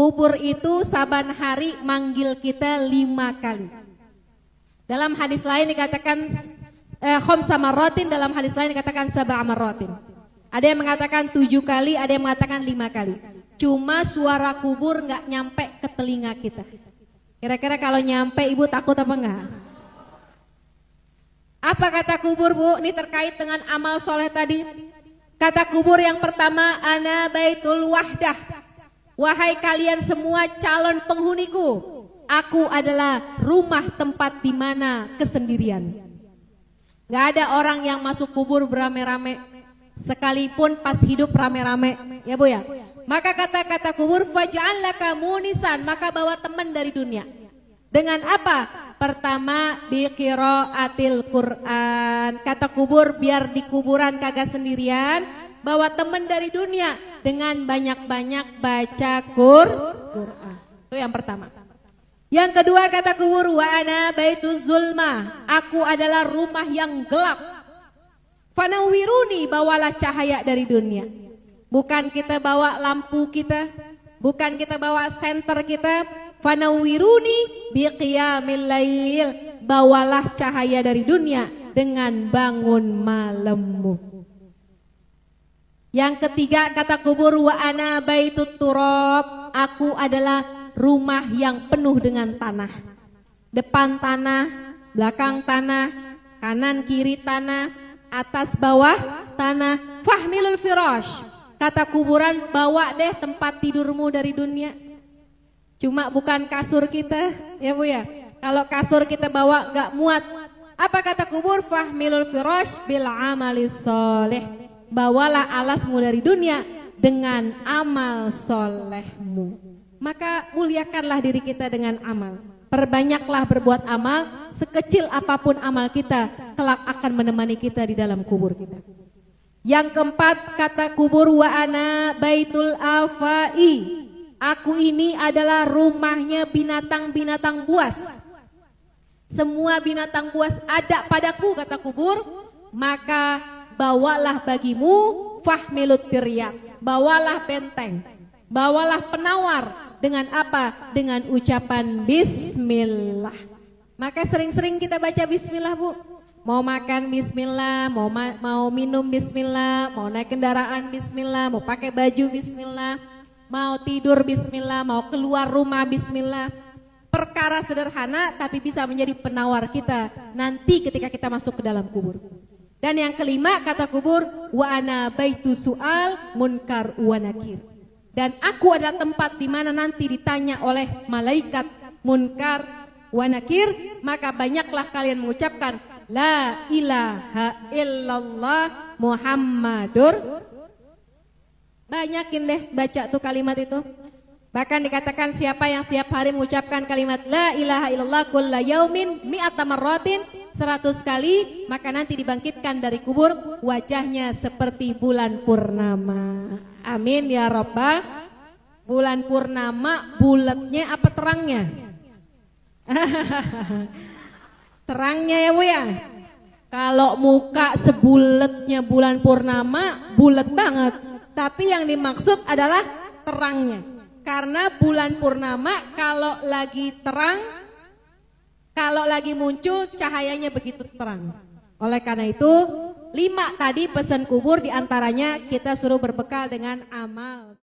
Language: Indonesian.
Kubur itu saban hari manggil kita lima kali. Dalam hadis lain dikatakan eh, sama rotin. dalam hadis lain dikatakan sab'a rotin. Ada yang mengatakan tujuh kali, ada yang mengatakan lima kali. Cuma suara kubur nggak nyampe ke telinga kita. Kira-kira kalau nyampe ibu takut apa enggak? Apa kata kubur bu? Ini terkait dengan amal soleh tadi. Kata kubur yang pertama, ana baitul wahdah. Wahai kalian semua calon penghuniku, aku adalah rumah tempat di mana kesendirian. Gak ada orang yang masuk kubur beramai-ramai, sekalipun pas hidup rame-rame. ya bu ya. Maka kata-kata kubur faj'allah kamu nisan, maka bawa teman dari dunia. Dengan apa? Pertama atil Quran. Kata kubur biar di kuburan kagak sendirian bawa teman dari dunia dengan banyak-banyak baca Quran. Itu yang pertama. Yang kedua kata kubur wa ana baitu zulma. Aku adalah rumah yang gelap. Fanawiruni bawalah cahaya dari dunia. Bukan kita bawa lampu kita, bukan kita bawa senter kita. Fanawiruni biqiyamil lail. Bawalah cahaya dari dunia dengan bangun malammu. Yang ketiga kata kubur wa ana baitut turab, aku adalah rumah yang penuh dengan tanah. Depan tanah, belakang tanah, kanan kiri tanah, atas bawah tanah. Fahmilul firash. Kata kuburan bawa deh tempat tidurmu dari dunia. Cuma bukan kasur kita, ya Bu ya. Kalau kasur kita bawa nggak muat. Apa kata kubur? Fahmilul firash bil amali soleh bawalah alasmu dari dunia dengan amal solehmu. Maka muliakanlah diri kita dengan amal. Perbanyaklah berbuat amal, sekecil apapun amal kita, kelak akan menemani kita di dalam kubur kita. Yang keempat, kata kubur wa ana baitul afai. Aku ini adalah rumahnya binatang-binatang buas. Semua binatang buas ada padaku, kata kubur. Maka bawalah bagimu fahmilut tiryak bawalah benteng, bawalah penawar dengan apa? Dengan ucapan bismillah. Maka sering-sering kita baca bismillah, Bu. Mau makan bismillah, mau ma mau minum bismillah, mau naik kendaraan bismillah, mau pakai baju bismillah, mau tidur bismillah, mau keluar rumah bismillah perkara sederhana tapi bisa menjadi penawar kita nanti ketika kita masuk ke dalam kubur. Dan yang kelima kata kubur wa ana baitu sual munkar wa nakir. Dan aku adalah tempat di mana nanti ditanya oleh malaikat munkar wa nakir, maka banyaklah kalian mengucapkan la ilaha illallah Muhammadur. Banyakin deh baca tuh kalimat itu. Bahkan dikatakan siapa yang setiap hari mengucapkan kalimat la ilaha illallah kullayaumin yaumin seratus kali maka nanti dibangkitkan dari kubur wajahnya seperti bulan purnama. Amin ya robbal bulan purnama bulatnya apa terangnya? terangnya ya Bu ya. Kalau muka sebulatnya bulan purnama bulat banget, tapi yang dimaksud adalah terangnya. Karena bulan purnama kalau lagi terang kalau lagi muncul cahayanya begitu terang. Oleh karena itu, lima tadi pesan kubur diantaranya kita suruh berbekal dengan amal.